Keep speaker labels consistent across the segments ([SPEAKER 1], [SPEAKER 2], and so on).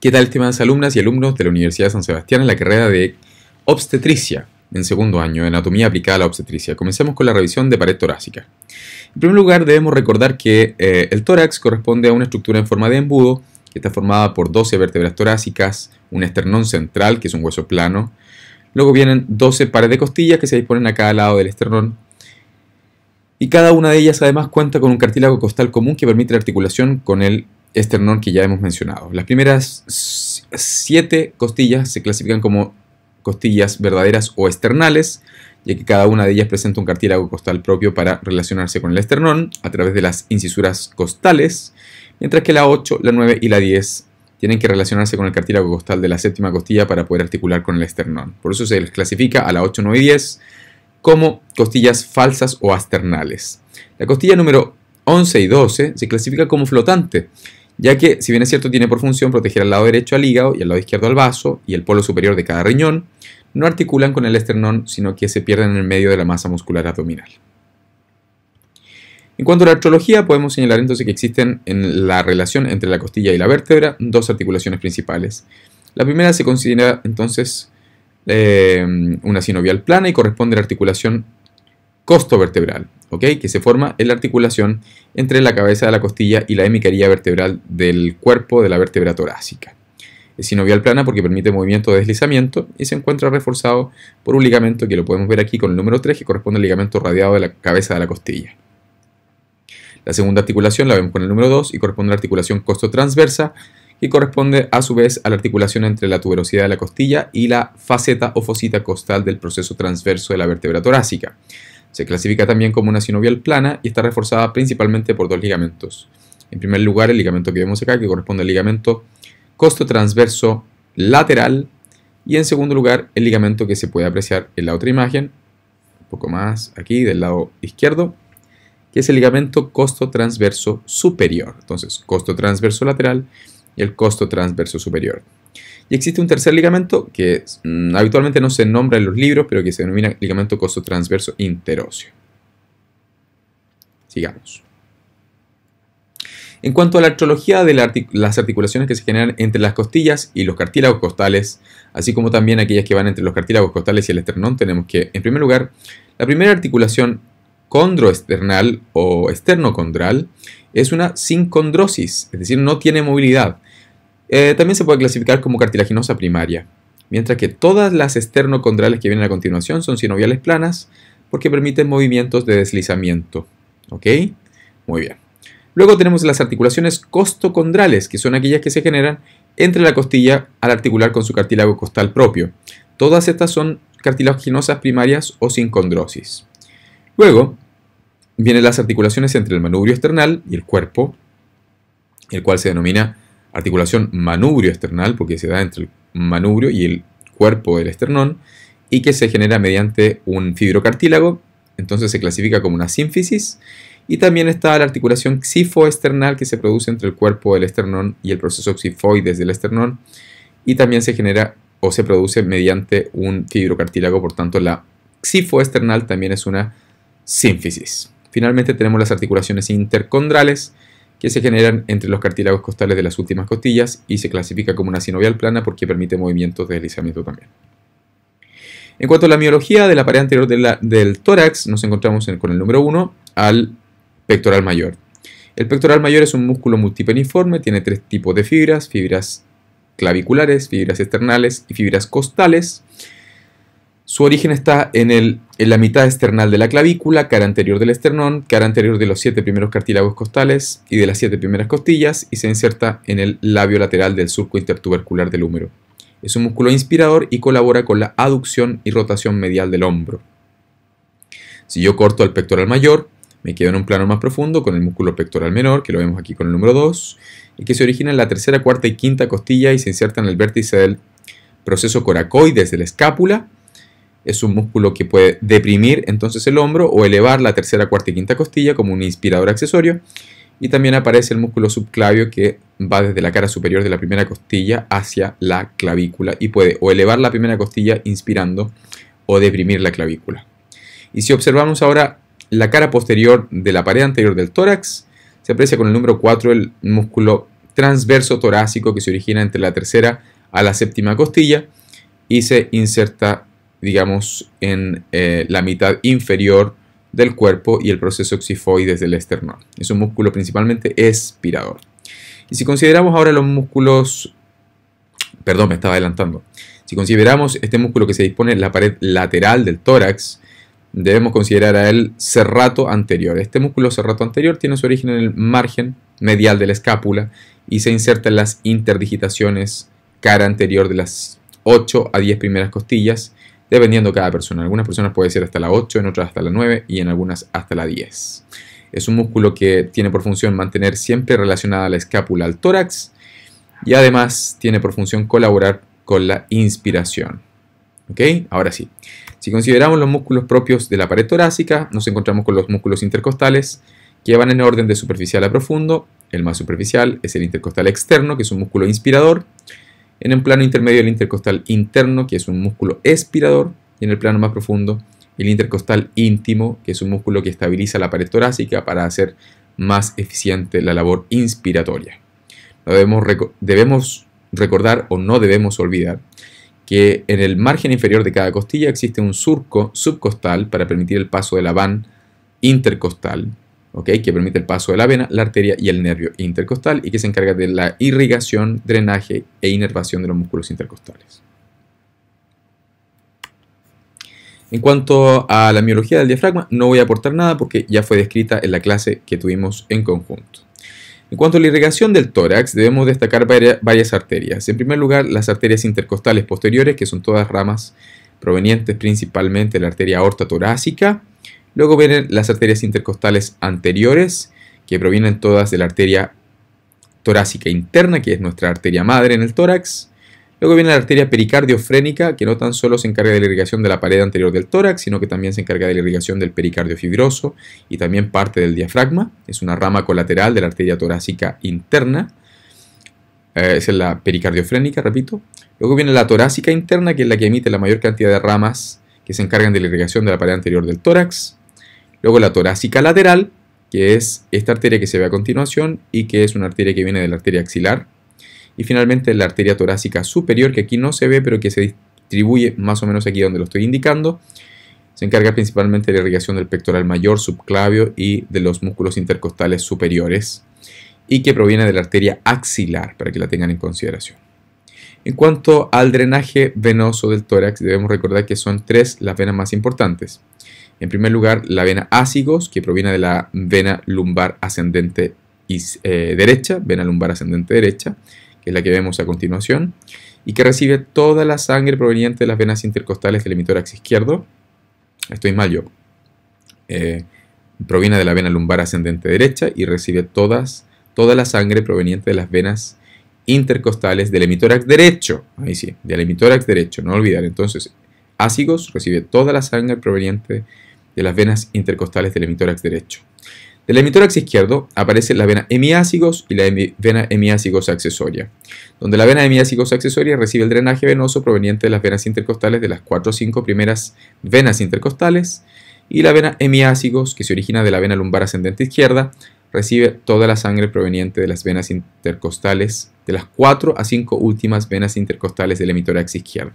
[SPEAKER 1] ¿Qué tal, estimadas alumnas y alumnos de la Universidad de San Sebastián en la carrera de obstetricia en segundo año, anatomía aplicada a la obstetricia? Comencemos con la revisión de pared torácica. En primer lugar, debemos recordar que eh, el tórax corresponde a una estructura en forma de embudo que está formada por 12 vértebras torácicas, un esternón central, que es un hueso plano. Luego vienen 12 pares de costillas que se disponen a cada lado del esternón. Y cada una de ellas además cuenta con un cartílago costal común que permite la articulación con el esternón que ya hemos mencionado. Las primeras siete costillas se clasifican como costillas verdaderas o esternales, ya que cada una de ellas presenta un cartílago costal propio para relacionarse con el esternón a través de las incisuras costales, mientras que la 8, la 9 y la 10 tienen que relacionarse con el cartílago costal de la séptima costilla para poder articular con el esternón. Por eso se les clasifica a la 8, 9 y 10 como costillas falsas o asternales. La costilla número 11 y 12 se clasifica como flotante, ya que si bien es cierto tiene por función proteger al lado derecho al hígado y al lado izquierdo al vaso y el polo superior de cada riñón, no articulan con el esternón, sino que se pierden en el medio de la masa muscular abdominal. En cuanto a la artrología, podemos señalar entonces que existen en la relación entre la costilla y la vértebra dos articulaciones principales. La primera se considera entonces eh, una sinovial plana y corresponde a la articulación costovertebral, que se forma en la articulación entre la cabeza de la costilla y la hemicaría vertebral del cuerpo de la vértebra torácica. Es sinovial plana porque permite movimiento de deslizamiento y se encuentra reforzado por un ligamento que lo podemos ver aquí con el número 3 que corresponde al ligamento radiado de la cabeza de la costilla. La segunda articulación la vemos con el número 2 y corresponde a la articulación costo-transversa que corresponde a su vez a la articulación entre la tuberosidad de la costilla y la faceta o fosita costal del proceso transverso de la vértebra torácica. Se clasifica también como una sinovial plana y está reforzada principalmente por dos ligamentos. En primer lugar, el ligamento que vemos acá, que corresponde al ligamento costo transverso lateral. Y en segundo lugar, el ligamento que se puede apreciar en la otra imagen, un poco más aquí del lado izquierdo, que es el ligamento costo transverso superior. Entonces, costo transverso lateral y el costo transverso superior. Y existe un tercer ligamento que mm, habitualmente no se nombra en los libros, pero que se denomina ligamento costo-transverso interóseo. Sigamos. En cuanto a la artrología de las articulaciones que se generan entre las costillas y los cartílagos costales, así como también aquellas que van entre los cartílagos costales y el esternón, tenemos que, en primer lugar, la primera articulación condroesternal o esternocondral es una sincondrosis, es decir, no tiene movilidad. Eh, también se puede clasificar como cartilaginosa primaria, mientras que todas las esternocondrales que vienen a continuación son sinoviales planas porque permiten movimientos de deslizamiento. ¿Ok? Muy bien. Luego tenemos las articulaciones costocondrales, que son aquellas que se generan entre la costilla al articular con su cartílago costal propio. Todas estas son cartilaginosas primarias o sincondrosis. Luego vienen las articulaciones entre el manubrio external y el cuerpo, el cual se denomina articulación manubrio esternal, porque se da entre el manubrio y el cuerpo del esternón, y que se genera mediante un fibrocartílago, entonces se clasifica como una sínfisis, y también está la articulación xifoesternal que se produce entre el cuerpo del esternón y el proceso xifoides del esternón, y también se genera o se produce mediante un fibrocartílago, por tanto la xifoesternal también es una sínfisis. Finalmente tenemos las articulaciones intercondrales, que se generan entre los cartílagos costales de las últimas costillas y se clasifica como una sinovial plana porque permite movimientos de deslizamiento también. En cuanto a la miología de la pared anterior del tórax, nos encontramos con el número 1 al pectoral mayor. El pectoral mayor es un músculo multipeniforme, tiene tres tipos de fibras, fibras claviculares, fibras externales y fibras costales, su origen está en, el, en, la mitad external de la clavícula, cara anterior del esternón, cara anterior de los siete primeros cartílagos costales y de las siete primeras costillas y se inserta en el labio lateral del surco intertubercular del húmero. Es un músculo inspirador y colabora con la aducción y rotación medial del hombro. Si yo corto el pectoral mayor, me quedo en un plano más profundo con el músculo pectoral menor, que lo vemos aquí con el número 2, y que se origina en la tercera, cuarta y quinta costilla y se inserta en el vértice del proceso coracoides de la escápula es un músculo que puede deprimir entonces el hombro o elevar la tercera, cuarta y quinta costilla como un inspirador accesorio. Y también aparece el músculo subclavio que va desde la cara superior de la primera costilla hacia la clavícula y puede o elevar la primera costilla inspirando o deprimir la clavícula. Y si observamos ahora la cara posterior de la pared anterior del tórax, se aprecia con el número 4 el músculo transverso torácico que se origina entre la tercera a la séptima costilla y se inserta digamos, en eh, la mitad inferior del cuerpo y el proceso oxifoides del esternón. Es un músculo principalmente expirador. Y si consideramos ahora los músculos, perdón, me estaba adelantando. Si consideramos este músculo que se dispone en la pared lateral del tórax, debemos considerar a él serrato anterior. Este músculo serrato anterior tiene su origen en el margen medial de la escápula y se inserta en las interdigitaciones cara anterior de las 8 a 10 primeras costillas dependiendo cada persona. algunas personas puede ser hasta la 8, en otras hasta la 9 y en algunas hasta la 10. Es un músculo que tiene por función mantener siempre relacionada la escápula al tórax y además tiene por función colaborar con la inspiración. Ahora sí. Si consideramos los músculos propios de la pared torácica, nos encontramos con los músculos intercostales que van en orden de superficial a profundo. El más superficial es el intercostal externo, que es un músculo inspirador en el plano intermedio el intercostal interno, que es un músculo expirador, y en el plano más profundo el intercostal íntimo, que es un músculo que estabiliza la pared torácica para hacer más eficiente la labor inspiratoria. debemos, debemos recordar o no debemos olvidar que en el margen inferior de cada costilla existe un surco subcostal para permitir el paso de la van intercostal que permite el paso de la vena, la arteria y el nervio intercostal y que se encarga de la irrigación, drenaje e inervación de los músculos intercostales. En cuanto a la miología del diafragma, no voy a aportar nada porque ya fue descrita en la clase que tuvimos en conjunto. En cuanto a la irrigación del tórax, debemos destacar varias arterias. En primer lugar, las arterias intercostales posteriores, que son todas ramas provenientes principalmente de la arteria aorta torácica, Luego vienen las arterias intercostales anteriores, que provienen todas de la arteria torácica interna, que es nuestra arteria madre en el tórax. Luego viene la arteria pericardiofrénica, que no tan solo se encarga de la irrigación de la pared anterior del tórax, sino que también se encarga de la irrigación del pericardio fibroso y también parte del diafragma. Es una rama colateral de la arteria torácica interna. Eh, es la pericardiofrénica, repito. Luego viene la torácica interna, que es la que emite la mayor cantidad de ramas que se encargan de la irrigación de la pared anterior del tórax. Luego la torácica lateral, que es esta arteria que se ve a continuación y que es una arteria que viene de la arteria axilar. Y finalmente la arteria torácica superior, que aquí no se ve, pero que se distribuye más o menos aquí donde lo estoy indicando. Se encarga principalmente de la irrigación del pectoral mayor, subclavio y de los músculos intercostales superiores. Y que proviene de la arteria axilar, para que la tengan en consideración. En cuanto al drenaje venoso del tórax, debemos recordar que son tres las venas más importantes. En primer lugar, la vena ácigos, que proviene de la vena lumbar ascendente eh, derecha, vena lumbar ascendente derecha, que es la que vemos a continuación, y que recibe toda la sangre proveniente de las venas intercostales del hemitórax izquierdo. Estoy mal yo. Eh, proviene de la vena lumbar ascendente derecha y recibe todas, toda la sangre proveniente de las venas intercostales del emitórax derecho. Ahí sí, del emitórax derecho, no olvidar. Entonces, ácigos recibe toda la sangre proveniente de las venas intercostales del hemitórax derecho. Del hemitórax izquierdo aparece la vena hemiácigos y la vena hemiácigos accesoria, donde la vena hemiácigos accesoria recibe el drenaje venoso proveniente de las venas intercostales de las 4 o 5 primeras venas intercostales, y la vena hemiácigos, que se origina de la vena lumbar ascendente izquierda, recibe toda la sangre proveniente de las venas intercostales de las cuatro a cinco últimas venas intercostales del hemitorax izquierdo.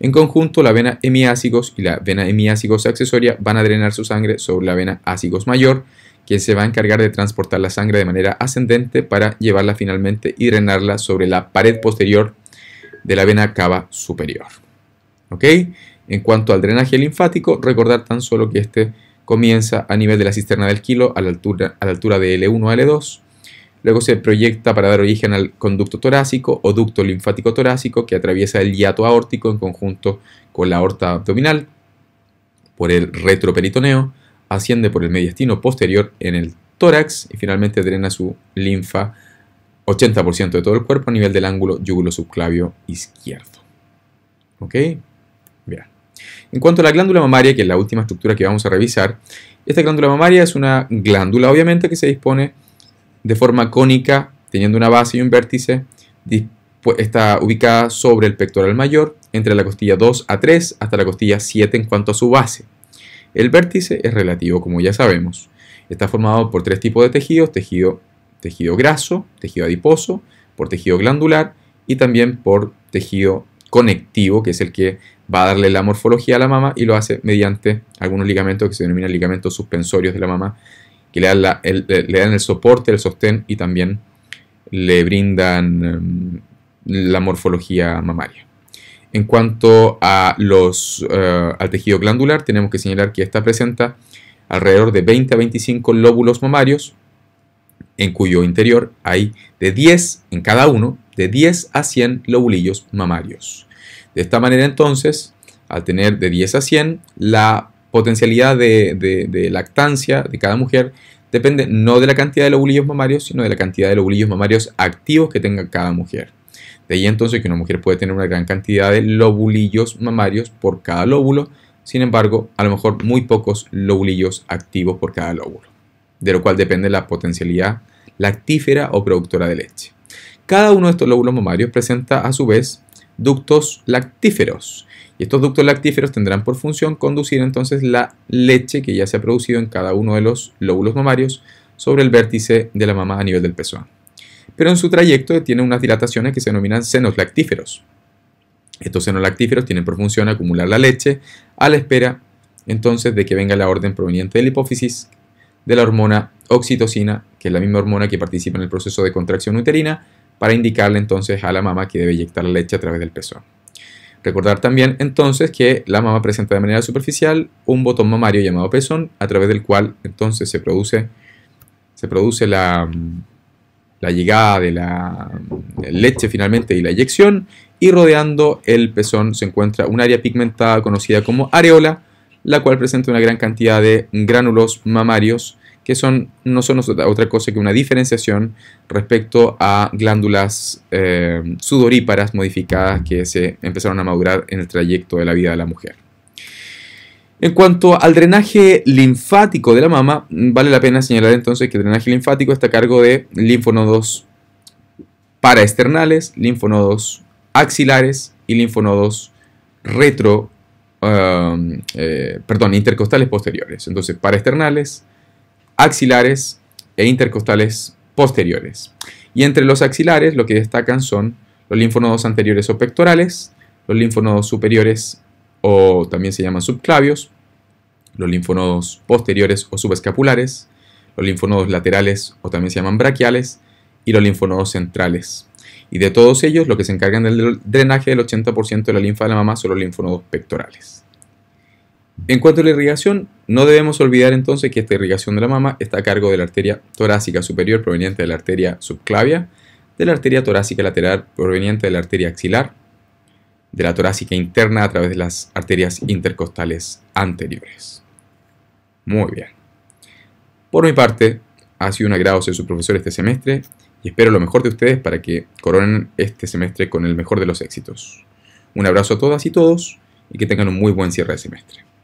[SPEAKER 1] En conjunto, la vena hemiácigos y la vena hemiácigos accesoria van a drenar su sangre sobre la vena ácigos mayor, quien se va a encargar de transportar la sangre de manera ascendente para llevarla finalmente y drenarla sobre la pared posterior de la vena cava superior. ¿Ok? En cuanto al drenaje linfático, recordar tan solo que este comienza a nivel de la cisterna del kilo a la altura, a la altura de L1 a L2 Luego se proyecta para dar origen al conducto torácico o ducto linfático torácico que atraviesa el hiato aórtico en conjunto con la aorta abdominal por el retroperitoneo, asciende por el mediastino posterior en el tórax y finalmente drena su linfa 80% de todo el cuerpo a nivel del ángulo yugulo subclavio izquierdo. ¿Ok? Bien. En cuanto a la glándula mamaria, que es la última estructura que vamos a revisar, esta glándula mamaria es una glándula obviamente que se dispone de forma cónica, teniendo una base y un vértice, está ubicada sobre el pectoral mayor, entre la costilla 2 a 3 hasta la costilla 7 en cuanto a su base. El vértice es relativo, como ya sabemos. Está formado por tres tipos de tejidos, tejido, tejido graso, tejido adiposo, por tejido glandular y también por tejido conectivo, que es el que va a darle la morfología a la mama y lo hace mediante algunos ligamentos que se denominan ligamentos suspensorios de la mama, que le dan, el, soporte, el sostén y también le brindan em, la morfología mamaria. En cuanto a los, eh, al tejido glandular, tenemos que señalar que esta presenta alrededor de 20 a 25 lóbulos mamarios, en cuyo interior hay de 10 en cada uno, de 10 a 100 lóbulillos mamarios. De esta manera entonces, al tener de 10 a 100, la potencialidad de, de, lactancia de cada mujer depende no de la cantidad de lobulillos mamarios, sino de la cantidad de lobulillos mamarios activos que tenga cada mujer. De ahí entonces que una mujer puede tener una gran cantidad de lobulillos mamarios por cada lóbulo, sin embargo, a lo mejor muy pocos lobulillos activos por cada lóbulo, de lo cual depende la potencialidad lactífera o productora de leche. Cada uno de estos lóbulos mamarios presenta a su vez ductos lactíferos. Y estos ductos lactíferos tendrán por función conducir entonces la leche que ya se ha producido en cada uno de los lóbulos mamarios sobre el vértice de la mama a nivel del pezón. Pero en su trayecto tiene unas dilataciones que se denominan senos lactíferos. Estos senos lactíferos tienen por función acumular la leche a la espera entonces de que venga la orden proveniente de la hipófisis de la hormona oxitocina, que es la misma hormona que participa en el proceso de contracción uterina, para indicarle entonces a la mamá que debe inyectar la leche a través del pezón. Recordar también entonces que la mamá presenta de manera superficial un botón mamario llamado pezón, a través del cual entonces se produce, se produce la, la llegada de la leche finalmente y la eyección, y rodeando el pezón se encuentra un área pigmentada conocida como areola, la cual presenta una gran cantidad de gránulos mamarios que son, no son otra cosa que una diferenciación respecto a glándulas eh, sudoríparas modificadas que se empezaron a madurar en el trayecto de la vida de la mujer. En cuanto al drenaje linfático de la mama, vale la pena señalar entonces que el drenaje linfático está a cargo de linfonodos paraesternales, linfonodos axilares y linfonodos retro, um, eh, perdón, intercostales posteriores. Entonces, paraesternales, axilares e intercostales posteriores. Y entre los axilares lo que destacan son los linfonodos anteriores o pectorales, los linfonodos superiores o también se llaman subclavios, los linfonodos posteriores o subescapulares, los linfonodos laterales o también se llaman braquiales y los linfonodos centrales. Y de todos ellos, lo que se encargan del drenaje del 80% de la linfa de la mamá son los linfonodos pectorales. En cuanto a la irrigación, no debemos olvidar entonces que esta irrigación de la mama está a cargo de la arteria torácica superior proveniente de la arteria subclavia, de la arteria torácica lateral proveniente de la arteria axilar, de la torácica interna a través de las arterias intercostales anteriores. Muy bien. Por mi parte, ha sido un agrado ser su profesor este semestre y espero lo mejor de ustedes para que coronen este semestre con el mejor de los éxitos. Un abrazo a todas y todos y que tengan un muy buen cierre de semestre.